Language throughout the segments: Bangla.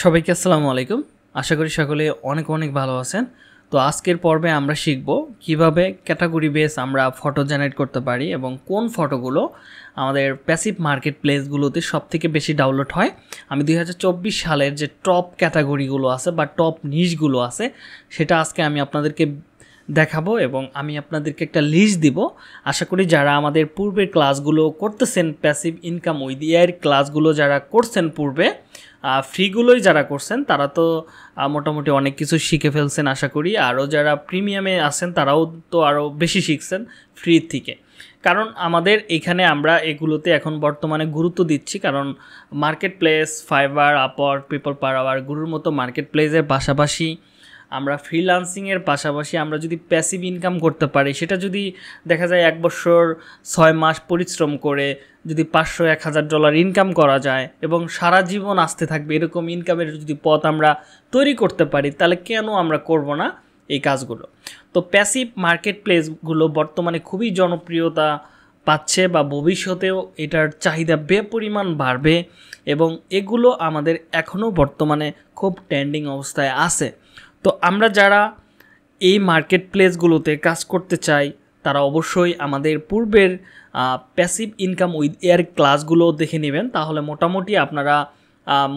সবাইকে আসসালামু আলাইকুম আশা করি সকলে অনেক অনেক ভালো আছেন তো আজকের পর্বে আমরা শিখব কিভাবে ক্যাটাগরি বেস আমরা ফটো জেনারেট করতে পারি এবং কোন ফটোগুলো আমাদের প্যাসিভ মার্কেট প্লেসগুলোতে সবথেকে বেশি ডাউনলোড হয় আমি দুই সালের যে টপ ক্যাটাগরিগুলো আছে বা টপ নিজগুলো আছে সেটা আজকে আমি আপনাদেরকে দেখাবো এবং আমি আপনাদেরকে একটা লিস্ট দিব আশা করি যারা আমাদের পূর্বের ক্লাসগুলো করতেছেন প্যাসিভ ইনকাম ওই দিয়ার ক্লাসগুলো যারা করছেন পূর্বে ফ্রিগুলোই যারা করছেন তারা তো মোটামুটি অনেক কিছু শিখে ফেলছেন আশা করি আরও যারা প্রিমিয়ামে আছেন তারাও তো আরও বেশি শিখছেন ফ্রি থেকে কারণ আমাদের এখানে আমরা এগুলোতে এখন বর্তমানে গুরুত্ব দিচ্ছি কারণ মার্কেট প্লেস ফাইবার আপর পিপল পার আওয়ার গুরুর মতো মার্কেট প্লেসের পাশাপাশি আমরা ফ্রিলান্সিংয়ের পাশাপাশি আমরা যদি প্যাসিভ ইনকাম করতে পারি সেটা যদি দেখা যায় এক বছর ছয় মাস পরিশ্রম করে যদি পাঁচশো এক হাজার ডলার ইনকাম করা যায় এবং সারা জীবন আসতে থাকবে এরকম ইনকামের যদি পথ আমরা তৈরি করতে পারি তাহলে কেন আমরা করব না এই কাজগুলো তো প্যাসিভ মার্কেট প্লেসগুলো বর্তমানে খুবই জনপ্রিয়তা পাচ্ছে বা ভবিষ্যতেও এটার চাহিদা বেপরিমাণ বাড়বে এবং এগুলো আমাদের এখনও বর্তমানে খুব ট্রেন্ডিং অবস্থায় আছে তো আমরা যারা এই মার্কেট প্লেসগুলোতে কাজ করতে চাই তারা অবশ্যই আমাদের পূর্বের প্যাসিভ ইনকাম উইথ এয়ার ক্লাসগুলো দেখে নেবেন তাহলে মোটামুটি আপনারা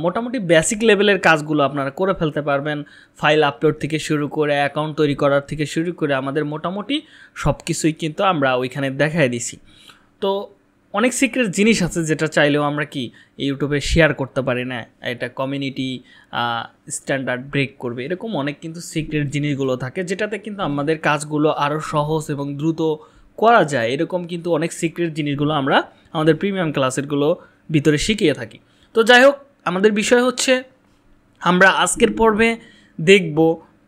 মোটামুটি বেসিক লেভেলের কাজগুলো আপনারা করে ফেলতে পারবেন ফাইল আপলোড থেকে শুরু করে অ্যাকাউন্ট তৈরি করার থেকে শুরু করে আমাদের মোটামুটি সব কিছুই কিন্তু আমরা ওইখানে দেখায় দিছি তো অনেক সিক্রেট জিনিস আছে যেটা চাইলেও আমরা কি ইউটিউবে শেয়ার করতে পারি না এটা কমিউনিটি স্ট্যান্ডার্ড ব্রেক করবে এরকম অনেক কিন্তু সিক্রেট জিনিসগুলো থাকে যেটাতে কিন্তু আমাদের কাজগুলো আরও সহজ এবং দ্রুত করা যায় এরকম কিন্তু অনেক সিক্রেট জিনিসগুলো আমরা আমাদের প্রিমিয়াম ক্লাসেরগুলো ভিতরে শিখিয়ে থাকি তো যাই হোক আমাদের বিষয় হচ্ছে আমরা আজকের পর্বে দেখব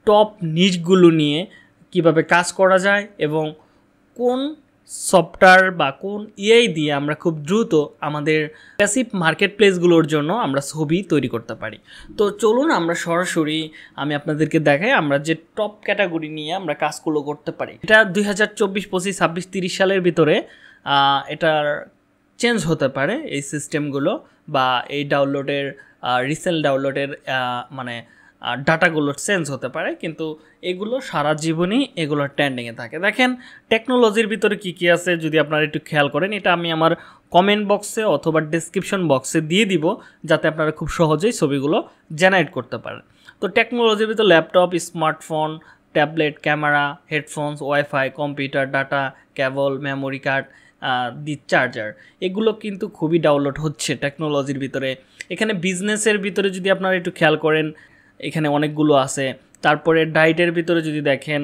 টপ নিচগুলো নিয়ে কিভাবে কাজ করা যায় এবং কোন সফটওয়্যার বা কোন ইআই দিয়ে আমরা খুব দ্রুত আমাদের প্যাসিভ মার্কেট প্লেসগুলোর জন্য আমরা ছবি তৈরি করতে পারি তো চলুন আমরা সরাসরি আমি আপনাদেরকে দেখাই আমরা যে টপ ক্যাটাগরি নিয়ে আমরা কাজগুলো করতে পারি এটা দুই হাজার চব্বিশ পঁচিশ ছাব্বিশ তিরিশ সালের ভিতরে এটার চেঞ্জ হতে পারে এই সিস্টেমগুলো বা এই ডাউনলোডের রিসেল ডাউনলোডের মানে ডাটাগুলো চেঞ্জ হতে পারে কিন্তু এগুলো সারা জীবনই এগুলো ট্রেন্ডিংয়ে থাকে দেখেন টেকনোলজির ভিতরে কি কি আছে যদি আপনারা একটু খেয়াল করেন এটা আমি আমার কমেন্ট বক্সে অথবা ডিসক্রিপশন বক্সে দিয়ে দিব যাতে আপনারা খুব সহজেই ছবিগুলো জেনারেট করতে পারেন তো টেকনোলজির ভিতরে laptop smartphone tablet camera headphones wifi computer data cable memory card the charger এগুলো কিন্তু খুবই ডাউনলোড হচ্ছে টেকনোলজির ভিতরে এখানে বিজনেসের ভিতরে যদি আপনারা একটু খেয়াল করেন এখানে অনেকগুলো আছে তারপরে ডায়েটের ভিতরে যদি দেখেন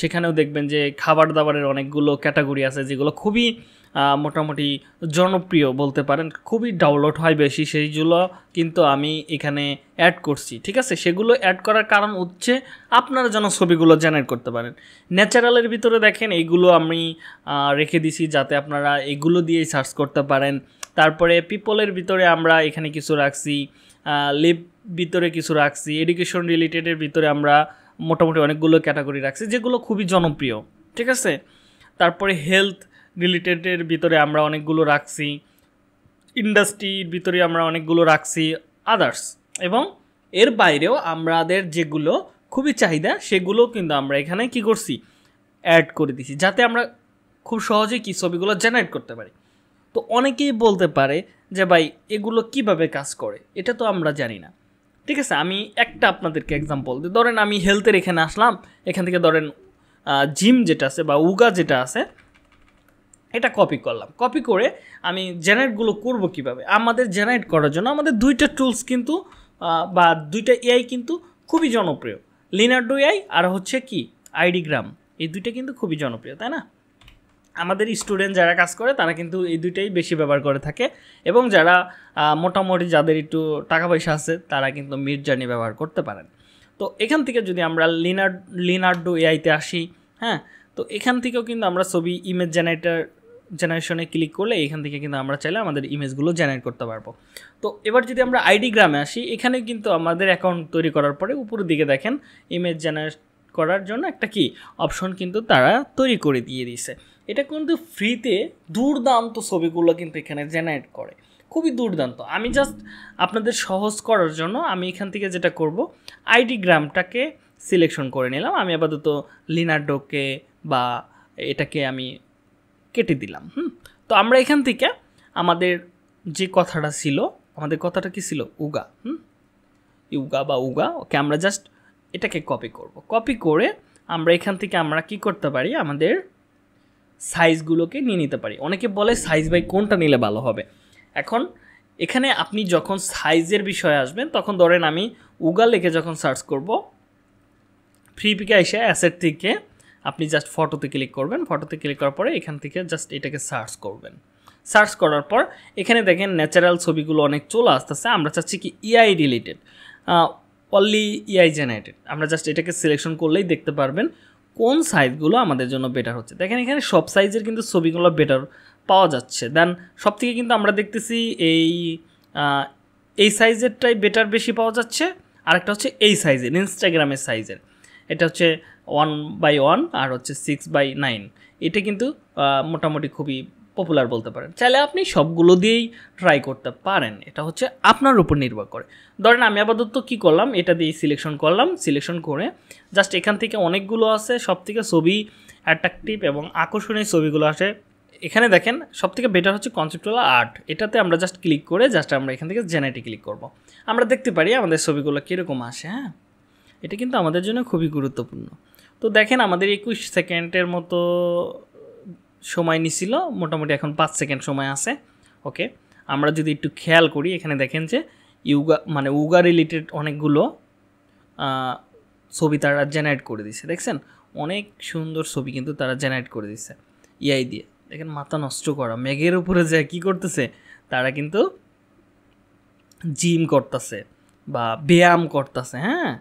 সেখানেও দেখবেন যে খাবার দাবারের অনেকগুলো ক্যাটাগরি আছে যেগুলো খুবই মোটামুটি জনপ্রিয় বলতে পারেন খুবই ডাউনলোড হয় বেশি সেইগুলো কিন্তু আমি এখানে অ্যাড করছি ঠিক আছে সেগুলো অ্যাড করার কারণ হচ্ছে আপনারা যেন ছবিগুলো জেনারেট করতে পারেন ন্যাচারালের ভিতরে দেখেন এইগুলো আমি রেখে দিছি যাতে আপনারা এগুলো দিয়েই সার্চ করতে পারেন তারপরে পিপলের ভিতরে আমরা এখানে কিছু রাখছি লিপ ভিতরে কিছু রাখছি এডুকেশন রিলেটেডের ভিতরে আমরা মোটামুটি অনেকগুলো ক্যাটাগরি রাখছি যেগুলো খুবই জনপ্রিয় ঠিক আছে তারপরে হেলথ রিলেটেডের ভিতরে আমরা অনেকগুলো রাখছি ইন্ডাস্ট্রির ভিতরে আমরা অনেকগুলো রাখছি আদার্স এবং এর বাইরেও আমাদের যেগুলো খুবই চাহিদা সেগুলো কিন্তু আমরা এখানে কি করছি অ্যাড করে দিছি যাতে আমরা খুব সহজেই কি ছবিগুলো জেনারেট করতে পারি তো অনেকেই বলতে পারে যে ভাই এগুলো কিভাবে কাজ করে এটা তো আমরা জানি না ঠিক আছে আমি একটা আপনাদেরকে এক্সাম্পল দিই ধরেন আমি হেলথের এখানে আসলাম এখান থেকে ধরেন জিম যেটা আছে বা উগা যেটা আছে এটা কপি করলাম কপি করে আমি জেনারেটগুলো করব কিভাবে আমাদের জেনারেট করার জন্য আমাদের দুইটা টুলস কিন্তু বা দুইটা এআই কিন্তু খুবই জনপ্রিয় লিনার্ডো এআই আর হচ্ছে কি আইডিগ্রাম এই দুইটা কিন্তু খুবই জনপ্রিয় তাই না আমাদের স্টুডেন্ট যারা কাজ করে তারা কিন্তু এই দুইটাই বেশি ব্যবহার করে থাকে এবং যারা মোটামুটি যাদের একটু টাকা পয়সা আছে তারা কিন্তু মিড জার্নি ব্যবহার করতে পারেন তো এখান থেকে যদি আমরা লিনার লিনার্ডো এআইতে আসি হ্যাঁ তো এখান থেকেও কিন্তু আমরা ছবি ইমেজ জেনারেটার জেনারেশনে ক্লিক করলে এখান থেকে কিন্তু আমরা চাইলে আমাদের ইমেজগুলো জেনারেট করতে পারবো তো এবার যদি আমরা আইডি গ্রামে আসি এখানে কিন্তু আমাদের অ্যাকাউন্ট তৈরি করার পরে উপরের দিকে দেখেন ইমেজ জেনারেট করার জন্য একটা কি অপশন কিন্তু তারা তৈরি করে দিয়ে দিছে এটা কিন্তু ফ্রিতে দুর্দান্ত ছবিগুলো কিন্তু এখানে জেনারেট করে খুবই দুর্দান্ত আমি জাস্ট আপনাদের সহজ করার জন্য আমি এখান থেকে যেটা করব আইডি গ্রামটাকে সিলেকশন করে নিলাম আমি আপাতত লিনারডোকে বা এটাকে আমি কেটে দিলাম হুম তো আমরা এখান থেকে আমাদের যে কথাটা ছিল আমাদের কথাটা কি ছিল উগা হুম ইউগা বা উগা ওকে আমরা জাস্ট এটাকে কপি করব কপি করে আমরা এখান থেকে আমরা কি করতে পারি আমাদের সাইজগুলোকে নিয়ে নিতে পারি অনেকে বলে সাইজ বাই কোনটা নিলে ভালো হবে এখন এখানে আপনি যখন সাইজের বিষয়ে আসবেন তখন ধরেন আমি উগা লিখে যখন সার্চ করব ফ্রি পিকে এসে অ্যাসেট থেকে আপনি জাস্ট ফটোতে ক্লিক করবেন ফটোতে ক্লিক করার পরে এখান থেকে জাস্ট এটাকে সার্চ করবেন সার্চ করার পর এখানে দেখেন ন্যাচারাল ছবিগুলো অনেক চলে আসতেছে আমরা চাচ্ছি কি AI related only AI generated আমরা জাস্ট এটাকে সিলেকশন করলেই দেখতে পারবেন কোন সাইজগুলো আমাদের জন্য বেটার হচ্ছে দেখেন এখানে সব সাইজের কিন্তু ছবিগুলো বেটার পাওয়া যাচ্ছে দেন সব থেকে কিন্তু আমরা দেখতেছি এই এই সাইজেরটাই বেটার বেশি পাওয়া যাচ্ছে আর একটা হচ্ছে এই সাইজের ইনস্টাগ্রামের সাইজের এটা হচ্ছে ওয়ান বাই ওয়ান আর হচ্ছে সিক্স বাই নাইন এটা কিন্তু মোটামুটি খুবই পপুলার বলতে পারেন চাইলে আপনি সবগুলো দিয়েই ট্রাই করতে পারেন এটা হচ্ছে আপনার উপর নির্ভর করে ধরেন আমি আপাতত কি করলাম এটা দিয়ে সিলেকশন করলাম সিলেকশন করে জাস্ট এখান থেকে অনেকগুলো আছে সব থেকে ছবি অ্যাট্রাকটিভ এবং আকর্ষণীয় ছবিগুলো আসে এখানে দেখেন সব থেকে বেটার হচ্ছে কনসেপ্টুয়াল আর্ট এটাতে আমরা জাস্ট ক্লিক করে জাস্ট আমরা এখান থেকে জেনেটি ক্লিক করব। আমরা দেখতে পারি আমাদের ছবিগুলো কীরকম আসে হ্যাঁ এটা কিন্তু আমাদের জন্য খুবই গুরুত্বপূর্ণ তো দেখেন আমাদের একুশ সেকেন্ডের মতো সময় নিছিল মোটামুটি এখন পাঁচ সেকেন্ড সময় আছে ওকে আমরা যদি একটু খেয়াল করি এখানে দেখেন যে ইউগা মানে উগা রিলেটেড অনেকগুলো ছবি তারা জেনারেট করে দিছে দেখছেন অনেক সুন্দর ছবি কিন্তু তারা জেনারেট করে দিছে ইয়াই দিয়ে দেখেন মাথা নষ্ট করা মেঘের উপরে যে কি করতেছে তারা কিন্তু জিম করতেছে বা ব্যায়াম করতেছে হ্যাঁ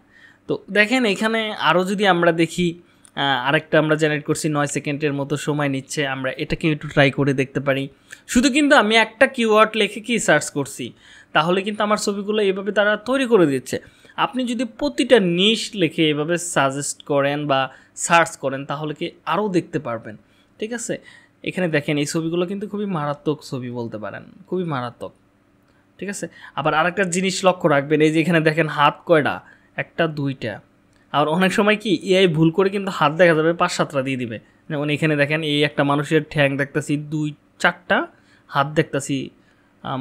তো দেখেন এখানে আরও যদি আমরা দেখি আরেকটা আমরা জেনারেট করছি নয় সেকেন্ডের মতো সময় নিচ্ছে আমরা এটাকে একটু ট্রাই করে দেখতে পারি শুধু কিন্তু আমি একটা কিওয়ার্ড লেখে কি সার্চ করছি তাহলে কিন্তু আমার ছবিগুলো এভাবে তারা তৈরি করে দিচ্ছে আপনি যদি প্রতিটা নিশ লেখে এভাবে সাজেস্ট করেন বা সার্চ করেন তাহলে কি আরও দেখতে পারবেন ঠিক আছে এখানে দেখেন এই ছবিগুলো কিন্তু খুবই মারাত্মক ছবি বলতে পারেন খুবই মারাত্মক ঠিক আছে আবার আরেকটা জিনিস লক্ষ্য রাখবেন এই যে এখানে দেখেন হাত কয়টা একটা দুইটা আর অনেক সময় কি এআই ভুল করে কিন্তু হাত দেখা যাবে পাঁচ সাতটা দিয়ে দিবে যেমন মানে এখানে দেখেন এই একটা মানুষের ঠ্যাং দেখতেছি দুই চারটা হাত দেখতেছি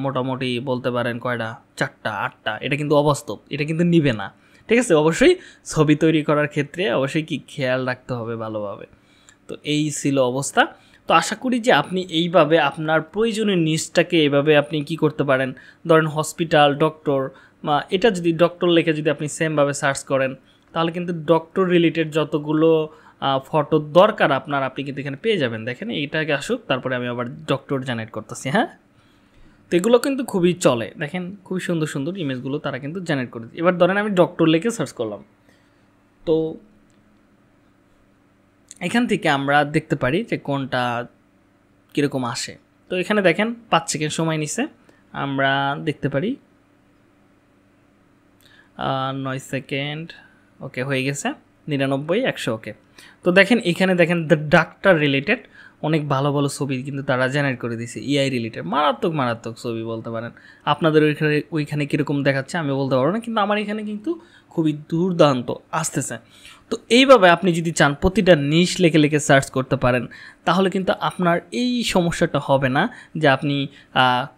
মোটামুটি বলতে পারেন কয়টা চারটা আটটা এটা কিন্তু অবাস্তব এটা কিন্তু নিবে না ঠিক আছে অবশ্যই ছবি তৈরি করার ক্ষেত্রে অবশ্যই কি খেয়াল রাখতে হবে ভালোভাবে তো এই ছিল অবস্থা তো আশা করি যে আপনি এইভাবে আপনার প্রয়োজনীয় নিজটাকে এভাবে আপনি কি করতে পারেন ধরেন হসপিটাল ডক্টর বা এটা যদি ডক্টর লেখে যদি আপনি সেমভাবে সার্চ করেন তাহলে কিন্তু ডক্টর রিলেটেড যতগুলো ফটো দরকার আপনার আপনি কিন্তু এখানে পেয়ে যাবেন দেখেন এইটাকে আসুক তারপরে আমি আবার ডক্টর জেনারেট করতেছি হ্যাঁ তো এগুলো কিন্তু খুবই চলে দেখেন খুবই সুন্দর সুন্দর ইমেজগুলো তারা কিন্তু জেনারেট করে এবার ধরেন আমি ডক্টর লেখে সার্চ করলাম তো এখান থেকে আমরা দেখতে পারি যে কোনটা কীরকম আসে তো এখানে দেখেন পাঁচ সেকেন্ড সময় নিছে আমরা দেখতে পারি নয় সেকেন্ড ওকে হয়ে গেছে নিরানব্বই একশো ওকে তো দেখেন এখানে দেখেন দ্য ডাক্তার রিলেটেড অনেক ভালো ভালো ছবি কিন্তু তারা জেনারেট করে দিয়েছে ইআই রিলেটেড মারাত্মক মারাত্মক ছবি বলতে পারেন আপনাদের ওইখানে ওইখানে কীরকম দেখাচ্ছে আমি বলতে পারবো না কিন্তু আমার এখানে কিন্তু খুবই দুর্দান্ত আসতেছে তো এইভাবে আপনি যদি চান প্রতিটা নিশ লেখে লেখে সার্চ করতে পারেন তাহলে কিন্তু আপনার এই সমস্যাটা হবে না যে আপনি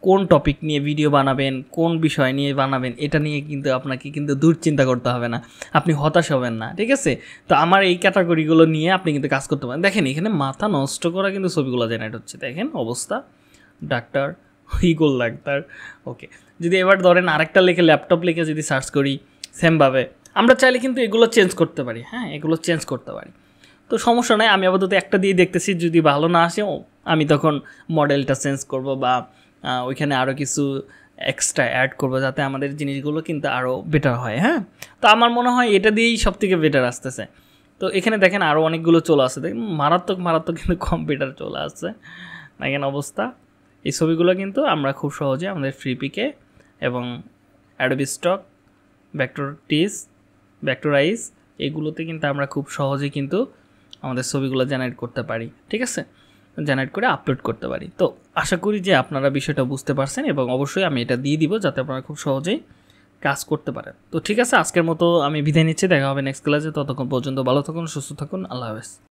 কোন টপিক নিয়ে ভিডিও বানাবেন কোন বিষয় নিয়ে বানাবেন এটা নিয়ে কিন্তু আপনাকে কিন্তু দুশ্চিন্তা করতে হবে না আপনি হতাশ হবেন না ঠিক আছে তো আমার এই ক্যাটাগরিগুলো নিয়ে আপনি কিন্তু কাজ করতে পারেন দেখেন এখানে মাথা নষ্ট করা কিন্তু ছবিগুলো জেনারেট হচ্ছে দেখেন অবস্থা ডাক্তার ইগোল ডাক্তার ওকে যদি এবার ধরেন আরেকটা লেখে ল্যাপটপ লেখে যদি সার্চ করি সেমভাবে আমরা চাইলে কিন্তু এগুলো চেঞ্জ করতে পারি হ্যাঁ এগুলো চেঞ্জ করতে পারি তো সমস্যা নাই আমি আপাতত একটা দিয়ে দেখতেছি যদি ভালো না আসে আমি তখন মডেলটা চেঞ্জ করব বা ওইখানে আরও কিছু এক্সট্রা অ্যাড করবো যাতে আমাদের জিনিসগুলো কিন্তু আরও বেটার হয় হ্যাঁ তো আমার মনে হয় এটা দিয়েই সব থেকে বেটার আসতেছে তো এখানে দেখেন আরও অনেকগুলো চলে আসে দেখেন মারাত্মক মারাত্মক কিন্তু কম্পিউটার চলে আসছে দেখেন অবস্থা এই ছবিগুলো কিন্তু আমরা খুব সহজে আমাদের ফ্রি পিকে এবং অ্যাডোবি স্টক ব্যাক্টোরটিস ব্যাক্টোরাইস এগুলোতে কিন্তু আমরা খুব সহজে কিন্তু আমাদের ছবিগুলো জেনারেট করতে পারি ঠিক আছে জেনারেট করে আপলোড করতে পারি তো আশা করি যে আপনারা বিষয়টা বুঝতে পারছেন এবং অবশ্যই আমি এটা দিয়ে দিব যাতে আপনারা খুব সহজেই কাজ করতে পারেন তো ঠিক আছে আজকের মতো আমি বিদায় নিচ্ছি দেখা হবে নেক্সট ক্লাসে ততক্ষণ পর্যন্ত ভালো থাকুন সুস্থ থাকুন আল্লাহ হাফেজ